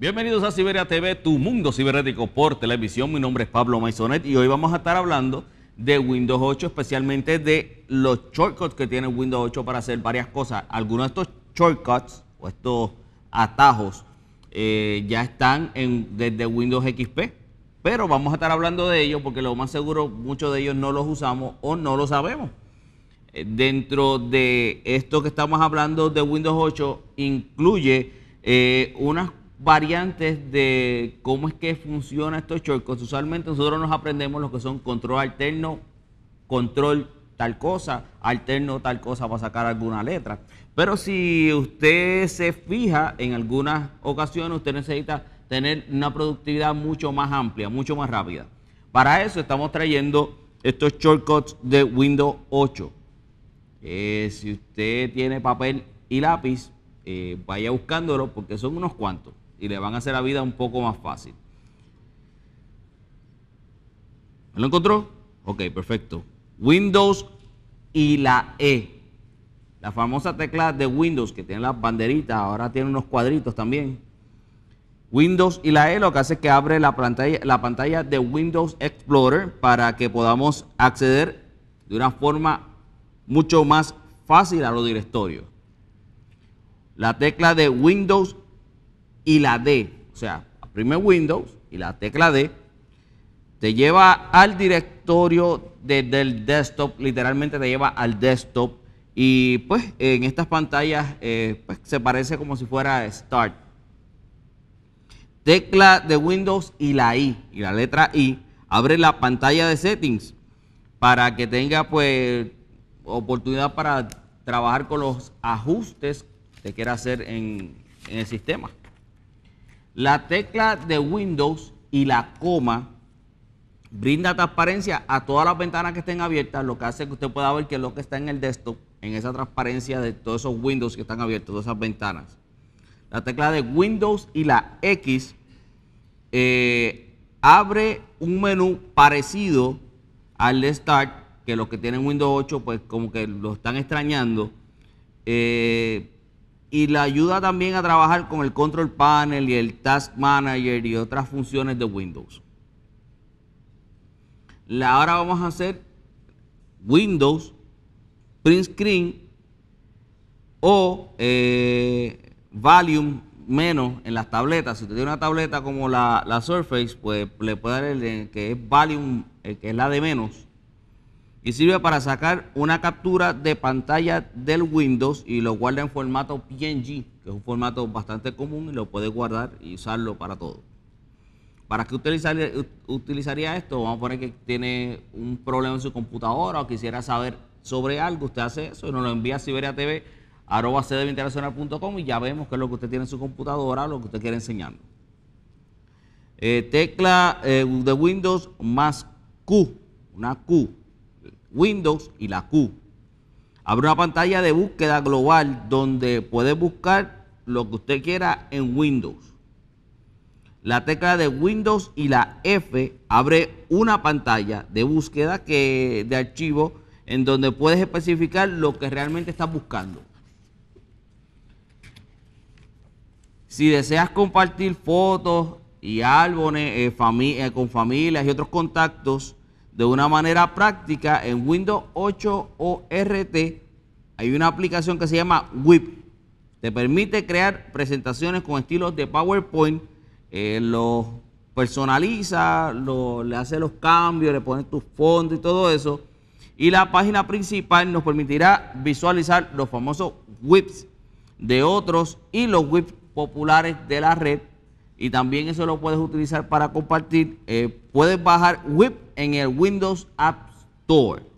Bienvenidos a Siberia TV, tu mundo cibernético por televisión. Mi nombre es Pablo Maisonet y hoy vamos a estar hablando de Windows 8, especialmente de los shortcuts que tiene Windows 8 para hacer varias cosas. Algunos de estos shortcuts o estos atajos eh, ya están en, desde Windows XP, pero vamos a estar hablando de ellos porque lo más seguro muchos de ellos no los usamos o no lo sabemos. Eh, dentro de esto que estamos hablando de Windows 8 incluye eh, unas variantes de cómo es que funciona estos shortcuts. Usualmente nosotros nos aprendemos lo que son control alterno, control tal cosa, alterno tal cosa para sacar alguna letra. Pero si usted se fija, en algunas ocasiones usted necesita tener una productividad mucho más amplia, mucho más rápida. Para eso estamos trayendo estos shortcuts de Windows 8. Eh, si usted tiene papel y lápiz, eh, vaya buscándolo porque son unos cuantos y le van a hacer la vida un poco más fácil. lo encontró? Ok, perfecto. Windows y la E. La famosa tecla de Windows que tiene la banderita. ahora tiene unos cuadritos también. Windows y la E lo que hace es que abre la pantalla, la pantalla de Windows Explorer para que podamos acceder de una forma mucho más fácil a los directorios. La tecla de Windows y la D, o sea, aprime Windows y la tecla D, te lleva al directorio desde del desktop, literalmente te lleva al desktop y pues en estas pantallas eh, pues, se parece como si fuera Start. Tecla de Windows y la I, y la letra I, abre la pantalla de settings para que tenga pues oportunidad para trabajar con los ajustes que quiera hacer en el sistema. La tecla de Windows y la coma brinda transparencia a todas las ventanas que estén abiertas, lo que hace que usted pueda ver que es lo que está en el desktop, en esa transparencia de todos esos Windows que están abiertos, todas esas ventanas. La tecla de Windows y la X eh, abre un menú parecido al de Start, que los que tienen Windows 8, pues como que lo están extrañando. Eh, y la ayuda también a trabajar con el Control Panel y el Task Manager y otras funciones de Windows. ahora vamos a hacer Windows, Print Screen o eh, volume menos en las tabletas. Si usted tiene una tableta como la, Surface, pues le puede dar el, eh, que es volume eh, que es la de menos y sirve para sacar una captura de pantalla del Windows y lo guarda en formato PNG, que es un formato bastante común y lo puede guardar y usarlo para todo. ¿Para qué utilizaría esto? Vamos a poner que tiene un problema en su computadora o quisiera saber sobre algo, usted hace eso y nos lo envía a Siberia y ya vemos qué es lo que usted tiene en su computadora, lo que usted quiere enseñarnos. Eh, tecla eh, de Windows más Q, una Q, Windows y la Q. Abre una pantalla de búsqueda global donde puede buscar lo que usted quiera en Windows. La tecla de Windows y la F abre una pantalla de búsqueda que, de archivo en donde puedes especificar lo que realmente estás buscando. Si deseas compartir fotos y álbumes eh, eh, con familias y otros contactos, de una manera práctica en Windows 8 RT, Hay una aplicación que se llama WIP. Te permite crear presentaciones con estilos de PowerPoint. Eh, los personaliza, le hace los cambios, le pone tus fondos y todo eso. Y la página principal nos permitirá visualizar los famosos WIPs de otros y los WIPs populares de la red. Y también eso lo puedes utilizar para compartir. Eh, puedes bajar WIP en el Windows App Store.